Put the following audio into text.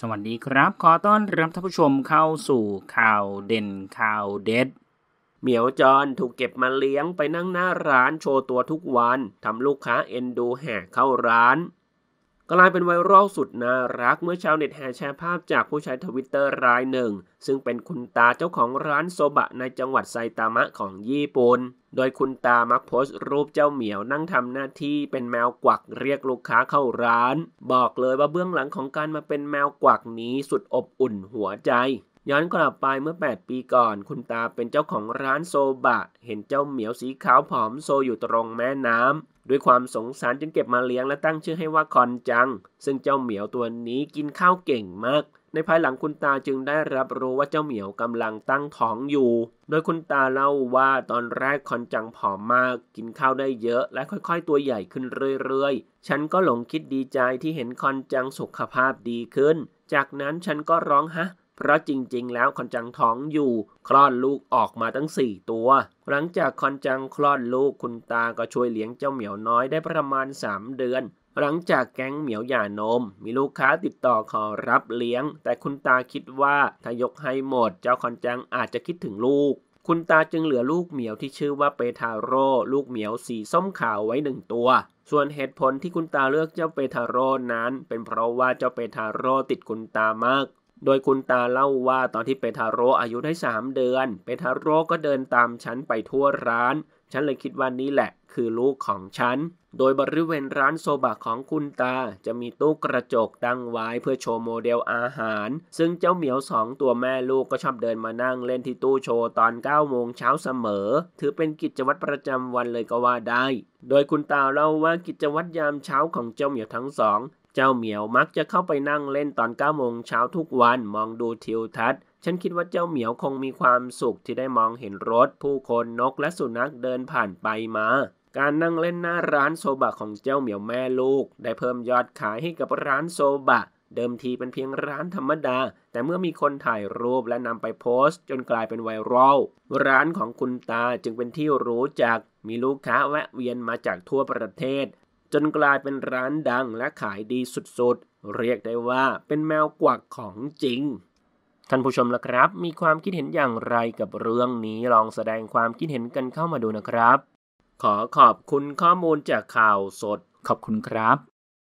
สวัสดีครับ ขอต้อนรับท่านผู้ชมเข้าสู่ข่าวเด่นข่าวเด็ดเหมียวจอนถูกเก็บมาเลี้ยงไปนั่งหน้าร้านโชว์ตัวทุกวันทำลูกค้าเอ็นดูแห่เข้าร้านกลายเป็นไวรัลสุดน่ารักเมื่อชาวเน็ตแห่แชร์ภาพจากผู้ใช้ทวิตเตอร์รายหนึ่ง ซึ่งเป็นคุณตาเจ้าของร้านโซบะในจังหวัดไซตามะของญี่ปุ่นโดยคุณตามักโพสต์รูปเจ้าเหมียวนั่งทำหน้าที่เป็นแมวกวักเรียกลูกค้าเข้าร้าน บอกเลยว่าเบื้องหลังของการมาเป็นแมวกวักนี้สุดอบอุ่นหัวใจย้อนกลับไปเมื่อ 8 ปีก่อน คุณตาเป็นเจ้าของร้านโซบะ เห็นเจ้าเหมียวสีขาวผอมโซอยู่ตรงแม่น้ำ ด้วยความสงสารจึงเก็บมาเลี้ยงและตั้งชื่อให้ว่า คอนจัง ซึ่งเจ้าเหมียวตัวนี้กินข้าวเก่งมาก ในภายหลังคุณตาจึงได้รับรู้ว่าเจ้าเหมียวกำลังตั้งท้องอยู่ โดยคุณตาเล่าว่าตอนแรกคอนจังผอมมาก กินข้าวได้เยอะและค่อยๆ ตัวใหญ่ขึ้นเรื่อย ๆ ฉันก็หลงคิดดีใจที่เห็นคอนจังสุขภาพดีขึ้น จากนั้นฉันก็ร้องฮะเพราะจริง ๆ แล้วคอนจังท้องอยู่ คลอดลูกออกมาตั้ง4ตัว หลังจากคอนจังคลอดลูกคุณตาก็ช่วยเลี้ยงเจ้าเหมียวน้อยได้ประมาณ 3 เดือน หลังจากแก๊งเหมียวหย่านมมีลูกค้าติดต่อขอรับเลี้ยง แต่คุณตาคิดว่าถ้ายกให้หมดเจ้าคอนจังอาจจะคิดถึงลูก คุณตาจึงเหลือลูกเหมียวที่ชื่อว่าเปทาโร ลูกเหมียวสีส้มขาวไว้หนึ่งตัว ส่วนเหตุผลที่คุณตาเลือกเจ้าเปทาโรนั้น เป็นเพราะว่าเจ้าเปทาโรติดคุณตามากโดยคุณตาเล่าว่าตอนที่เปทาโรอายุได้ 3 เดือน เปทาโรก็เดินตามฉันไปทั่วร้าน ฉันเลยคิดว่านี่แหละ คือลูกของฉัน โดยบริเวณร้านโซบะของคุณตาจะมีตู้กระจกตั้งไว้ เพื่อโชว์โมเดลอาหาร ซึ่งเจ้าเหมียวสองตัวแม่ลูกก็ชอบเดินมานั่งเล่นที่ตู้โชว์ ตอน9โมงเช้าเสมอ ถือเป็นกิจวัตรประจำวันเลยก็ว่าได้ โดยคุณตาเล่าว่ากิจวัตรยามเช้าของเจ้าเหมียวทั้งสองเจ้าเหมียวมักจะเข้าไปนั่งเล่นตอนเก้าโมงเช้าทุกวันมองดูทิวทัศน์ ฉันคิดว่าเจ้าเหมียวคงมีความสุขที่ได้มองเห็นรถผู้คนนกและสุนัขเดินผ่านไปมา การนั่งเล่นหน้าร้านโซบะของเจ้าเหมียวแม่ลูก ได้เพิ่มยอดขายให้กับร้านโซบะ เดิมทีเป็นเพียงร้านธรรมดา แต่เมื่อมีคนถ่ายรูปและนำไปโพสต์จนกลายเป็นไวรัลร้านของคุณตาจึงเป็นที่รู้จักมีลูกค้าแวะเวียนมาจากทั่วประเทศจนกลายเป็นร้านดังและขายดีสุด ๆ เรียกได้ว่าเป็นแมวกวักของจริงท่านผู้ชมล่ะครับ มีความคิดเห็นอย่างไรกับเรื่องนี้ลองแสดงความคิดเห็นกันเข้ามาดูนะครับ ขอขอบคุณข้อมูลจากข่าวสด ขอบคุณครับ